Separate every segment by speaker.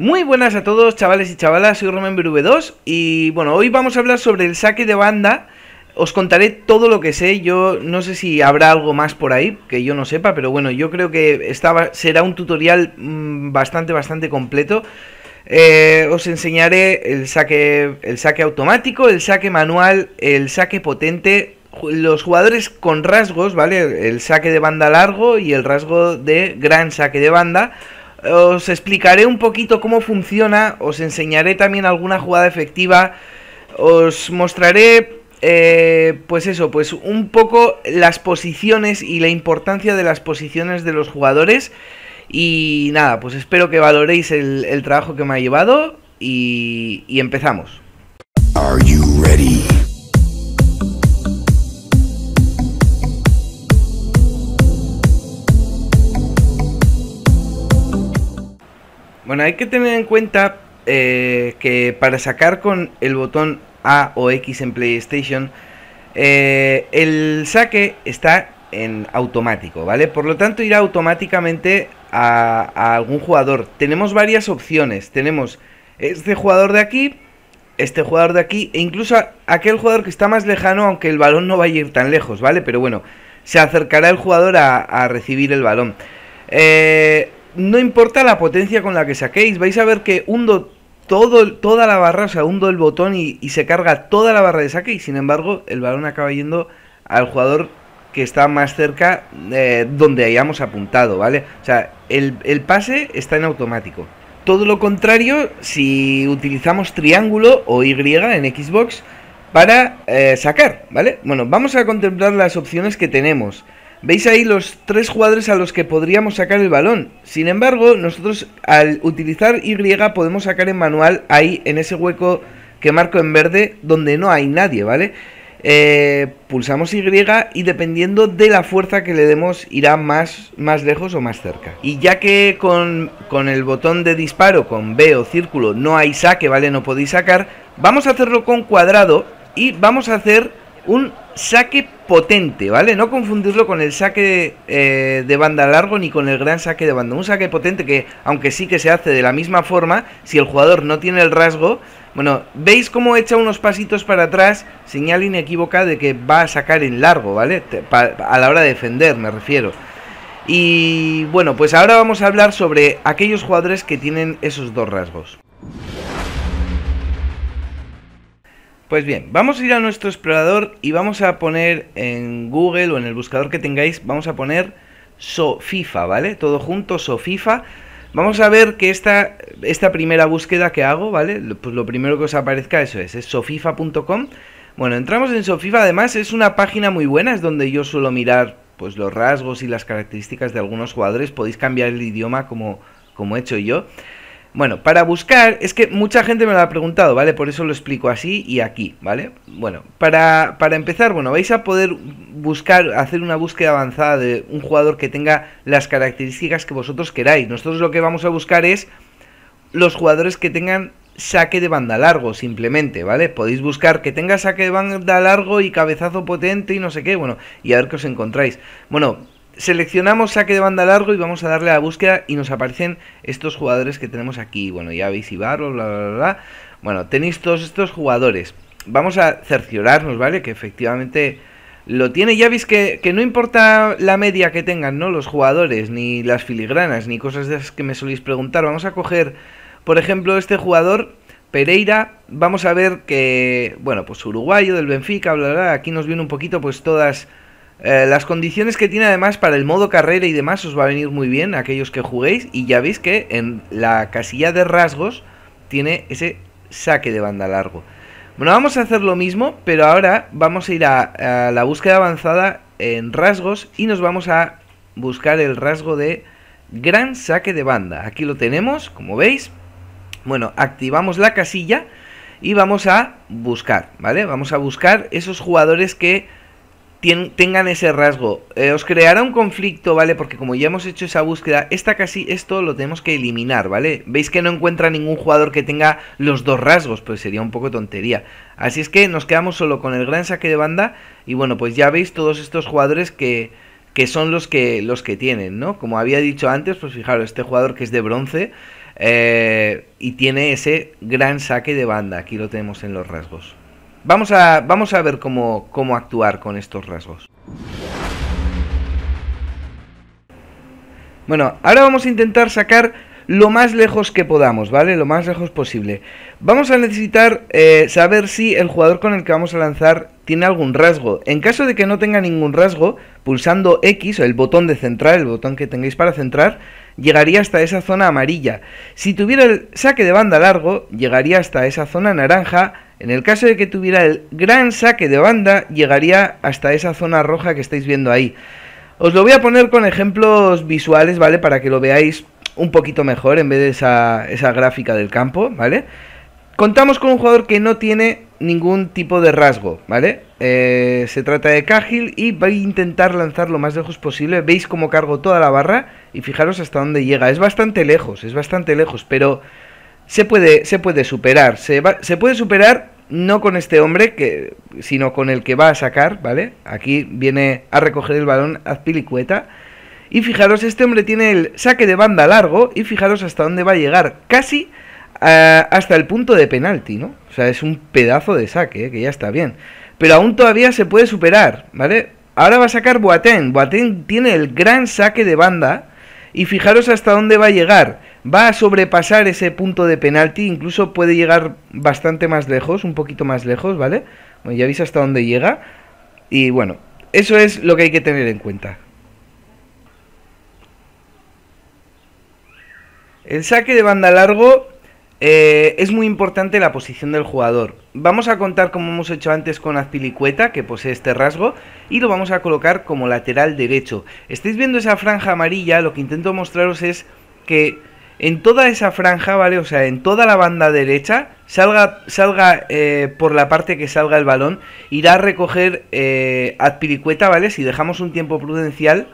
Speaker 1: Muy buenas a todos chavales y chavalas, soy Roman V2 y bueno, hoy vamos a hablar sobre el saque de banda. Os contaré todo lo que sé, yo no sé si habrá algo más por ahí que yo no sepa, pero bueno, yo creo que será un tutorial mm, bastante, bastante completo. Eh, os enseñaré el saque, el saque automático, el saque manual, el saque potente, los jugadores con rasgos, ¿vale? El saque de banda largo y el rasgo de gran saque de banda. Os explicaré un poquito cómo funciona, os enseñaré también alguna jugada efectiva, os mostraré, eh, pues eso, pues un poco las posiciones y la importancia de las posiciones de los jugadores. Y nada, pues espero que valoréis el, trabajo que me ha llevado y, y empezamos. Are you ready? hay que tener en cuenta eh, que para sacar con el botón A o X en PlayStation, eh, el saque está en automático, ¿vale? Por lo tanto, irá automáticamente a, algún jugador. Tenemos varias opciones. Tenemos este jugador de aquí, este jugador de aquí e incluso aquel jugador que está más lejano, aunque el balón no va a ir tan lejos, ¿vale? Pero bueno, se acercará el jugador a, a recibir el balón. Eh, no importa la potencia con la que saquéis, vais a ver que hundo todo, toda la barra, o sea, hundo el botón y, se carga toda la barra de saque y sin embargo el balón acaba yendo al jugador que está más cerca eh, donde hayamos apuntado, ¿vale? O sea, el, pase está en automático. Todo lo contrario si utilizamos triángulo o Y en Xbox para eh, sacar, ¿vale? Bueno, vamos a contemplar las opciones que tenemos. Veis ahí los tres jugadores a los que podríamos sacar el balón. Sin embargo, nosotros al utilizar Y podemos sacar en manual ahí en ese hueco que marco en verde donde no hay nadie, ¿vale? Eh, pulsamos Y y dependiendo de la fuerza que le demos irá más, más lejos o más cerca. Y ya que con, con el botón de disparo, con B o círculo, no hay saque, ¿vale? No podéis sacar, vamos a hacerlo con cuadrado y vamos a hacer un saque potente, ¿vale? No confundirlo con el saque eh, de banda largo ni con el gran saque de banda. Un saque potente que, aunque sí que se hace de la misma forma, si el jugador no tiene el rasgo, bueno, veis cómo echa unos pasitos para atrás, señal inequívoca de que va a sacar en largo, ¿vale? a la hora de defender, me refiero. Y bueno, pues ahora vamos a hablar sobre aquellos jugadores que tienen esos dos rasgos. Pues bien, vamos a ir a nuestro explorador y vamos a poner en Google o en el buscador que tengáis, vamos a poner SOFIFA, ¿vale? Todo junto, SOFIFA. Vamos a ver que esta, esta primera búsqueda que hago, ¿vale? Pues lo primero que os aparezca eso es, es sofifa.com. Bueno, entramos en Sofifa, además es una página muy buena, es donde yo suelo mirar pues los rasgos y las características de algunos jugadores, podéis cambiar el idioma como, como he hecho yo. Bueno, para buscar, es que mucha gente me lo ha preguntado, ¿vale? Por eso lo explico así y aquí, ¿vale? Bueno, para, para empezar, bueno, vais a poder buscar, hacer una búsqueda avanzada de un jugador que tenga las características que vosotros queráis. Nosotros lo que vamos a buscar es los jugadores que tengan saque de banda largo, simplemente, ¿vale? Podéis buscar que tenga saque de banda largo y cabezazo potente y no sé qué, bueno, y a ver qué os encontráis. Bueno, seleccionamos saque de banda largo y vamos a darle a la búsqueda y nos aparecen estos jugadores que tenemos aquí. Bueno, ya veis Ibarro, bla, bla, bla, Bueno, tenéis todos estos jugadores. Vamos a cerciorarnos, ¿vale? Que efectivamente lo tiene. Ya veis que, que no importa la media que tengan, ¿no? Los jugadores, ni las filigranas, ni cosas de esas que me soléis preguntar. Vamos a coger, por ejemplo, este jugador... Pereira, vamos a ver que, bueno, pues uruguayo del Benfica, bla, bla, bla. aquí nos viene un poquito pues todas eh, las condiciones que tiene además para el modo carrera y demás os va a venir muy bien aquellos que juguéis y ya veis que en la casilla de rasgos tiene ese saque de banda largo. Bueno, vamos a hacer lo mismo, pero ahora vamos a ir a, a la búsqueda avanzada en rasgos y nos vamos a buscar el rasgo de gran saque de banda. Aquí lo tenemos, como veis. Bueno, activamos la casilla y vamos a buscar, ¿vale? Vamos a buscar esos jugadores que tengan ese rasgo. Eh, os creará un conflicto, ¿vale? Porque como ya hemos hecho esa búsqueda, esta casi, esto lo tenemos que eliminar, ¿vale? Veis que no encuentra ningún jugador que tenga los dos rasgos, pues sería un poco tontería. Así es que nos quedamos solo con el gran saque de banda y bueno, pues ya veis todos estos jugadores que que son los que, los que tienen, ¿no? Como había dicho antes, pues fijaros, este jugador que es de bronce eh, y tiene ese gran saque de banda, aquí lo tenemos en los rasgos. Vamos a, vamos a ver cómo, cómo actuar con estos rasgos. Bueno, ahora vamos a intentar sacar lo más lejos que podamos, ¿vale? Lo más lejos posible. Vamos a necesitar eh, saber si el jugador con el que vamos a lanzar tiene algún rasgo. En caso de que no tenga ningún rasgo, pulsando X o el botón de centrar, el botón que tengáis para centrar, llegaría hasta esa zona amarilla. Si tuviera el saque de banda largo, llegaría hasta esa zona naranja. En el caso de que tuviera el gran saque de banda, llegaría hasta esa zona roja que estáis viendo ahí. Os lo voy a poner con ejemplos visuales, ¿vale? Para que lo veáis un poquito mejor en vez de esa, gráfica del campo, ¿vale? Contamos con un jugador que no tiene ningún tipo de rasgo, ¿vale? Eh, se trata de Cahill y va a intentar lanzar lo más lejos posible. Veis cómo cargo toda la barra y fijaros hasta dónde llega. Es bastante lejos, es bastante lejos, pero se puede, se puede superar. Se, se puede superar no con este hombre, que, sino con el que va a sacar, ¿vale? Aquí viene a recoger el balón Azpilicueta. Y fijaros, este hombre tiene el saque de banda largo y fijaros hasta dónde va a llegar, casi eh, hasta el punto de penalti, ¿no? O sea, es un pedazo de saque, eh, que ya está bien. Pero aún todavía se puede superar, ¿vale? Ahora va a sacar Boateng. Boateng tiene el gran saque de banda y fijaros hasta dónde va a llegar. Va a sobrepasar ese punto de penalti, incluso puede llegar bastante más lejos, un poquito más lejos, ¿vale? Bueno, ya veis hasta dónde llega. Y bueno, eso es lo que hay que tener en cuenta. El saque de banda largo eh, es muy importante la posición del jugador. Vamos a contar como hemos hecho antes con adpilicueta, que posee este rasgo, y lo vamos a colocar como lateral derecho. Estáis viendo esa franja amarilla, lo que intento mostraros es que en toda esa franja, ¿vale? O sea, en toda la banda derecha, salga, salga eh, por la parte que salga el balón, irá a recoger eh, Azpilicueta, ¿vale? Si dejamos un tiempo prudencial,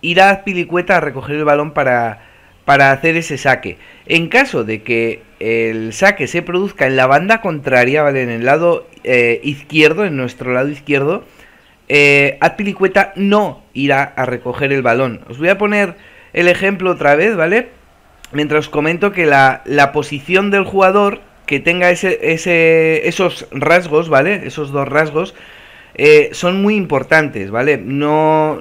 Speaker 1: irá adpilicueta a recoger el balón para para hacer ese saque. En caso de que el saque se produzca en la banda contraria, ¿vale? En el lado eh, izquierdo, en nuestro lado izquierdo, eh, Atpilicueta no irá a recoger el balón. Os voy a poner el ejemplo otra vez, ¿vale? Mientras os comento que la, posición del jugador que tenga ese, esos rasgos, ¿vale? Esos dos rasgos eh, son muy importantes, ¿vale? No,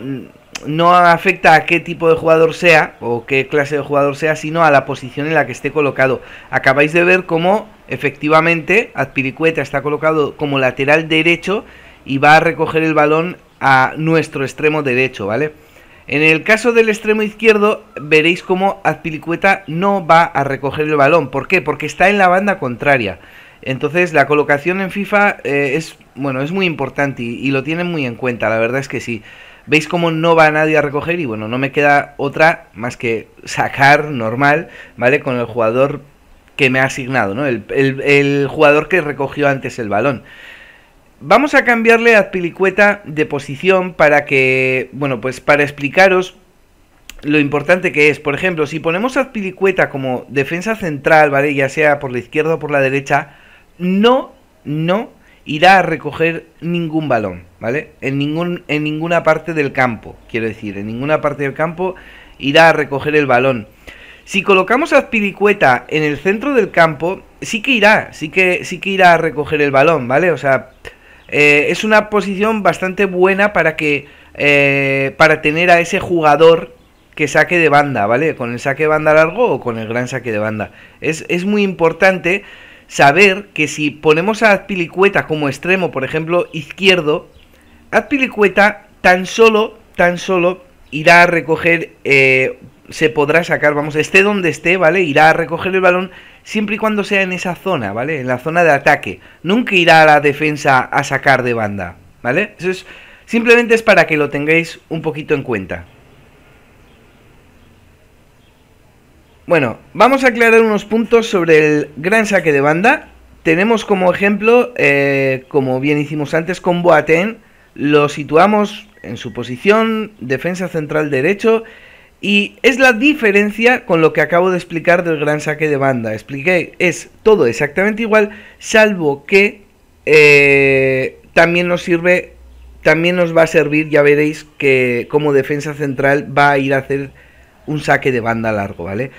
Speaker 1: no afecta a qué tipo de jugador sea o qué clase de jugador sea, sino a la posición en la que esté colocado. Acabáis de ver cómo efectivamente Azpilicueta está colocado como lateral derecho y va a recoger el balón a nuestro extremo derecho, ¿vale? En el caso del extremo izquierdo veréis cómo Azpilicueta no va a recoger el balón. ¿Por qué? Porque está en la banda contraria. Entonces la colocación en FIFA eh, es bueno es muy importante y lo tienen muy en cuenta. La verdad es que sí veis cómo no va nadie a recoger y bueno, no me queda otra más que sacar normal, ¿vale? Con el jugador que me ha asignado, ¿no? El, jugador que recogió antes el balón. Vamos a cambiarle a adpilicueta de posición para que, bueno, pues para explicaros lo importante que es. Por ejemplo, si ponemos a Pilicueta como defensa central, ¿vale? Ya sea por la izquierda o por la derecha, no, no irá a recoger ningún balón, ¿vale? En, ningún, en ninguna parte del campo, quiero decir, en ninguna parte del campo irá a recoger el balón. Si colocamos a Azpilicueta en el centro del campo, sí que irá, sí que, sí que irá a recoger el balón, ¿vale? O sea, eh, es una posición bastante buena para que, eh, para tener a ese jugador que saque de banda, ¿vale? Con el saque de banda largo o con el gran saque de banda. Es, es muy importante saber que si ponemos a Azpilicueta como extremo, por ejemplo, izquierdo, Azpilicueta tan solo, tan solo irá a recoger, eh, se podrá sacar, vamos, esté donde esté, ¿vale? Irá a recoger el balón siempre y cuando sea en esa zona, ¿vale? En la zona de ataque. Nunca irá a la defensa a sacar de banda, ¿vale? Eso es, simplemente es para que lo tengáis un poquito en cuenta. Bueno, vamos a aclarar unos puntos sobre el gran saque de banda. Tenemos como ejemplo, eh, como bien hicimos antes con Boateng, lo situamos en su posición, defensa central derecho, y es la diferencia con lo que acabo de explicar del gran saque de banda. Expliqué, es todo exactamente igual, salvo que eh, también nos sirve, también nos va a servir, ya veréis, que como defensa central va a ir a hacer un saque de banda largo, ¿vale?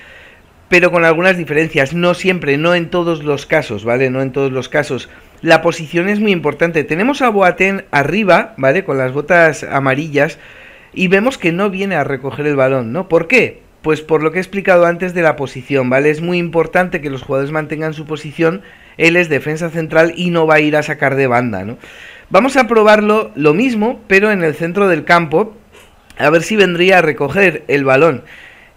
Speaker 1: Pero con algunas diferencias, no siempre, no en todos los casos, ¿vale? No en todos los casos. La posición es muy importante. Tenemos a Boateng arriba, ¿vale? Con las botas amarillas y vemos que no viene a recoger el balón, ¿no? ¿Por qué? Pues por lo que he explicado antes de la posición, ¿vale? Es muy importante que los jugadores mantengan su posición. Él es defensa central y no va a ir a sacar de banda, ¿no? Vamos a probarlo lo mismo, pero en el centro del campo, a ver si vendría a recoger el balón.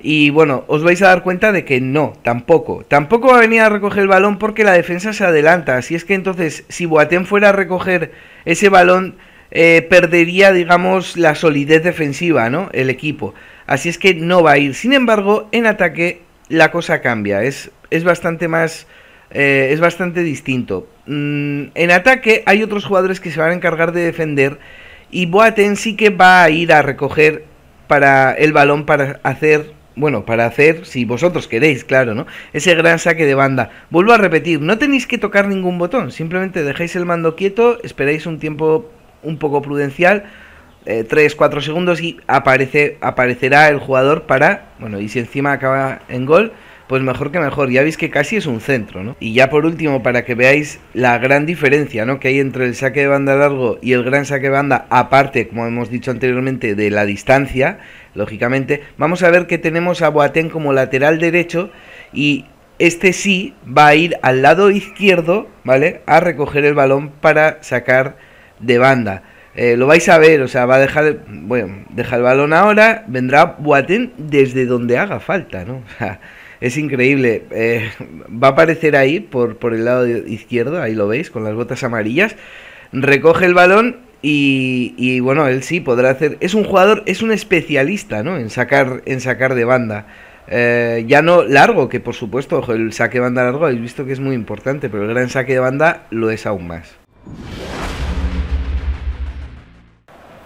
Speaker 1: Y bueno, os vais a dar cuenta de que no, tampoco. Tampoco va a venir a recoger el balón porque la defensa se adelanta. Así es que entonces, si Boateng fuera a recoger ese balón, eh, perdería, digamos, la solidez defensiva, ¿no? El equipo. Así es que no va a ir. Sin embargo, en ataque la cosa cambia. Es, es bastante más... Eh, es bastante distinto. Mm, en ataque hay otros jugadores que se van a encargar de defender y Boaten sí que va a ir a recoger para el balón para hacer bueno, para hacer, si vosotros queréis, claro, ¿no? Ese gran saque de banda. Vuelvo a repetir, no tenéis que tocar ningún botón, simplemente dejáis el mando quieto, esperáis un tiempo un poco prudencial, 3-4 eh, segundos y aparece, aparecerá el jugador para, bueno, y si encima acaba en gol, pues mejor que mejor. Ya veis que casi es un centro, ¿no? Y ya por último, para que veáis la gran diferencia, ¿no? Que hay entre el saque de banda largo y el gran saque de banda, aparte, como hemos dicho anteriormente, de la distancia, lógicamente, vamos a ver que tenemos a Boateng como lateral derecho y este sí va a ir al lado izquierdo, ¿vale? A recoger el balón para sacar de banda. Eh, lo vais a ver, o sea, va a dejar, bueno, deja el balón ahora, vendrá Boateng desde donde haga falta, ¿no? Es increíble. Eh, va a aparecer ahí por, por el lado izquierdo, ahí lo veis, con las botas amarillas. Recoge el balón y, bueno, él sí podrá hacer. Es un jugador, es un especialista, ¿no? En sacar, en sacar de banda. Eh, ya no largo, que por supuesto, ojo, el saque de banda largo habéis visto que es muy importante, pero el gran saque de banda lo es aún más.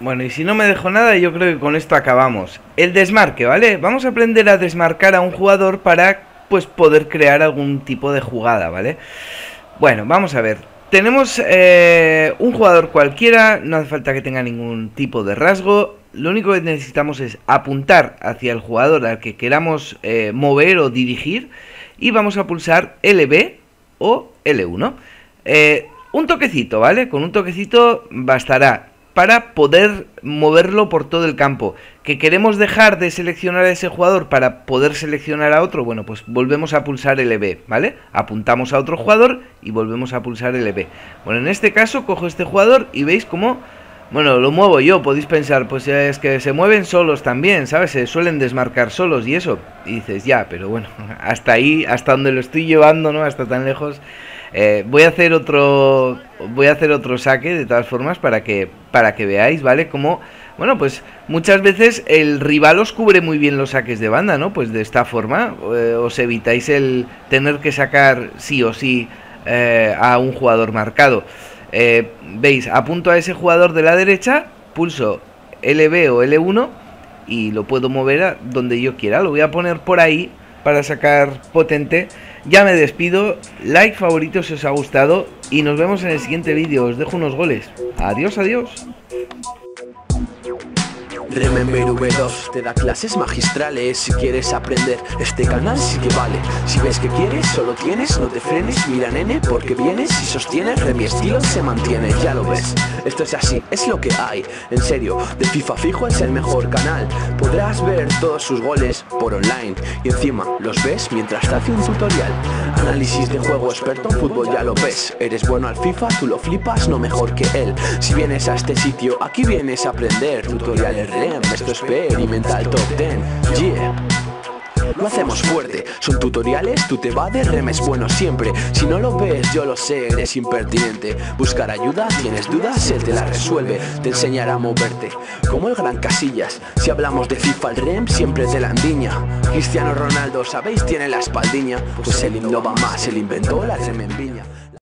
Speaker 1: Bueno, y si no me dejo nada, yo creo que con esto acabamos. El desmarque, ¿vale? Vamos a aprender a desmarcar a un jugador para, pues, poder crear algún tipo de jugada, ¿vale? Bueno, vamos a ver. Tenemos eh, un jugador cualquiera, no hace falta que tenga ningún tipo de rasgo. Lo único que necesitamos es apuntar hacia el jugador al que queramos eh, mover o dirigir y vamos a pulsar LB o L1. Eh, un toquecito, ¿vale? Con un toquecito bastará para poder moverlo por todo el campo. ¿Que queremos dejar de seleccionar a ese jugador para poder seleccionar a otro? Bueno, pues volvemos a pulsar LB, e ¿vale? Apuntamos a otro jugador y volvemos a pulsar el LB. E bueno, en este caso cojo este jugador y veis cómo... Bueno, lo muevo yo, podéis pensar, pues es que se mueven solos también, ¿sabes? Se suelen desmarcar solos y eso. Y dices, ya, pero bueno, hasta ahí, hasta donde lo estoy llevando, ¿no? Hasta tan lejos eh, voy a hacer otro voy a hacer otro saque de todas formas para que para que veáis, ¿vale? Como bueno, pues muchas veces el rival os cubre muy bien los saques de banda, ¿no? Pues de esta forma eh, os evitáis el tener que sacar sí o sí eh, a un jugador marcado. Veis, apunto a ese jugador de la derecha, pulso LB o L1 y lo puedo mover a donde yo quiera. Lo voy a poner por ahí para sacar potente ya me despido, like favorito si os ha gustado y nos vemos en el siguiente vídeo. Os dejo unos goles. Adiós, adiós. Remember V2 te da clases magistrales si quieres aprender. Este canal sí que vale. Si ves que quieres, solo tienes, no te frenes, mira nene, porque vienes y sostienes, re mi estilo se mantiene, ya lo ves. Esto es así, es lo que hay. En serio, de FIFA fijo es el mejor canal. Podrás ver todos sus goles por online y encima los ves mientras te hace un tutorial. Análisis de juego experto en fútbol, ya lo ves. Eres bueno al FIFA, tú lo flipas, no mejor que él. Si vienes a este sitio, aquí vienes a aprender tutoriales reales esto es Top 10 yeah lo hacemos fuerte. Son tutoriales, tú te va de remes bueno siempre. Si no lo ves, yo lo sé, eres impertinente. Buscar ayuda, tienes dudas, él te la resuelve, te enseñará a moverte. Como el gran Casillas, si hablamos de FIFA el rem, siempre te la andiña. Cristiano Ronaldo, sabéis, tiene la espaldiña, pues él innova más, él inventó la viña